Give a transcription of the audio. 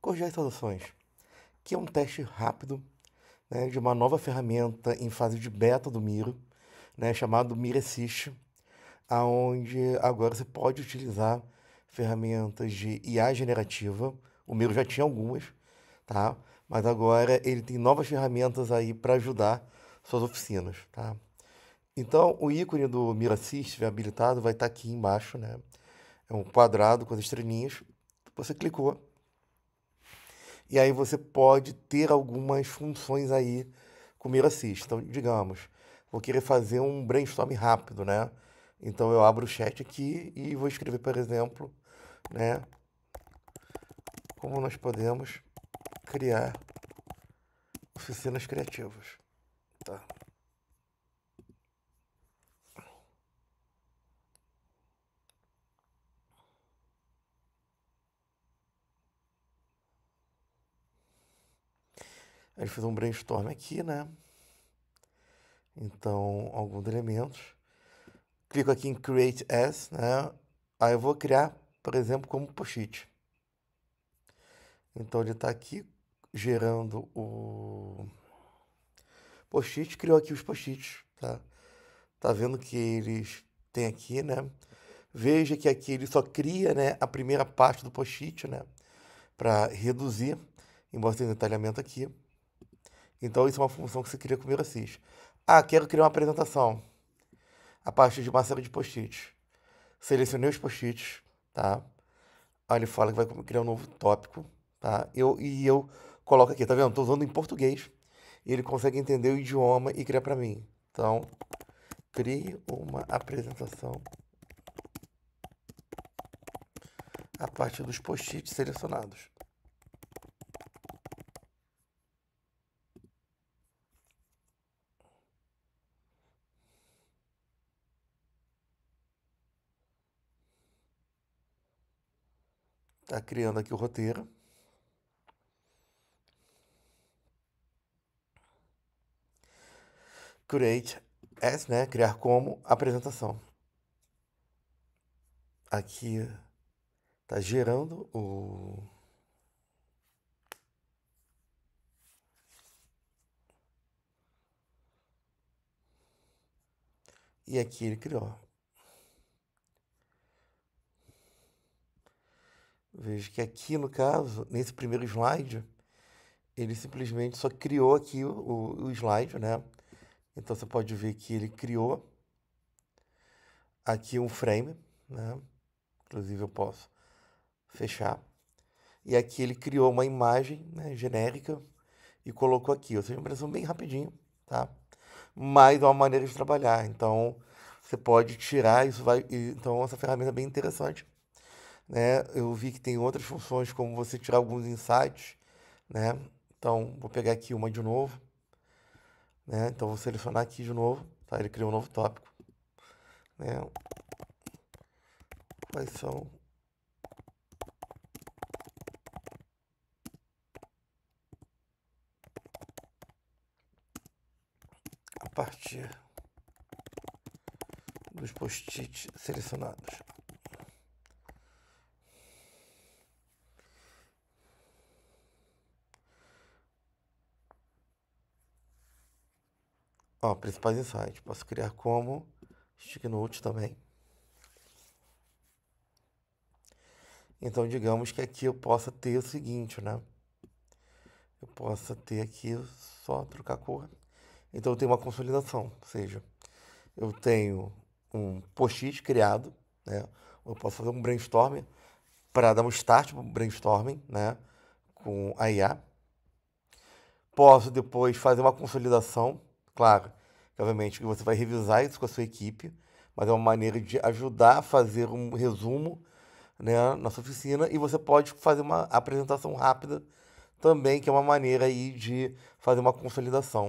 Corrigir soluções, que é um teste rápido né, de uma nova ferramenta em fase de beta do Miro, né, chamado Miro Assist, aonde agora você pode utilizar ferramentas de IA generativa. O Miro já tinha algumas, tá? Mas agora ele tem novas ferramentas aí para ajudar suas oficinas, tá? Então, o ícone do Miro Assist habilitado vai estar tá aqui embaixo, né? É um quadrado com as estrelinhas. Você clicou, e aí você pode ter algumas funções aí com o Miro Assist. Então, digamos, vou querer fazer um brainstorm rápido, né? Então eu abro o chat aqui e vou escrever, por exemplo, né? Como nós podemos criar oficinas criativas. Tá. A gente fez um brainstorm aqui, né? Então, alguns elementos. Clico aqui em Create As, né? Aí eu vou criar, por exemplo, como post-it. Então, ele está aqui gerando o post-it, criou aqui os post-its, tá? Tá vendo que eles têm aqui, né? Veja que aqui ele só cria, né, a primeira parte do post-it, né, para reduzir, embora tenha um detalhamento aqui. Então isso é uma função que você cria com o MiraSys. Ah, quero criar uma apresentação a partir de uma série de post-its. Selecionei os post-its, tá? Aí ele fala que vai criar um novo tópico, tá? Eu, e eu coloco aqui, tá vendo? Estou usando em português. Ele consegue entender o idioma e criar para mim. Então, crie uma apresentação a partir dos post-its selecionados. Está criando aqui o roteiro. Create S, né? Criar como apresentação. Aqui está gerando o. E aqui ele criou. Veja que aqui, no caso, nesse primeiro slide, ele simplesmente só criou aqui o, o, o slide, né? Então você pode ver que ele criou aqui um frame, né? Inclusive eu posso fechar. E aqui ele criou uma imagem né, genérica e colocou aqui. Ou seja, uma impressão bem rapidinho, tá? Mas é uma maneira de trabalhar. Então você pode tirar, isso vai. Então essa ferramenta é bem interessante. Né? Eu vi que tem outras funções, como você tirar alguns insights. Né? Então, vou pegar aqui uma de novo. Né? Então, vou selecionar aqui de novo. Tá? Ele criou um novo tópico. Né? Quais são a partir dos post-its selecionados. Ó, principais insights. Posso criar como stick note também. Então, digamos que aqui eu possa ter o seguinte, né? Eu possa ter aqui só trocar cor. Então, eu tenho uma consolidação, ou seja, eu tenho um post-it criado, né? Eu posso fazer um brainstorming para dar um start para um brainstorming, né? Com a IA. Posso depois fazer uma consolidação, claro, obviamente, que você vai revisar isso com a sua equipe, mas é uma maneira de ajudar a fazer um resumo né, na sua oficina e você pode fazer uma apresentação rápida também, que é uma maneira aí de fazer uma consolidação.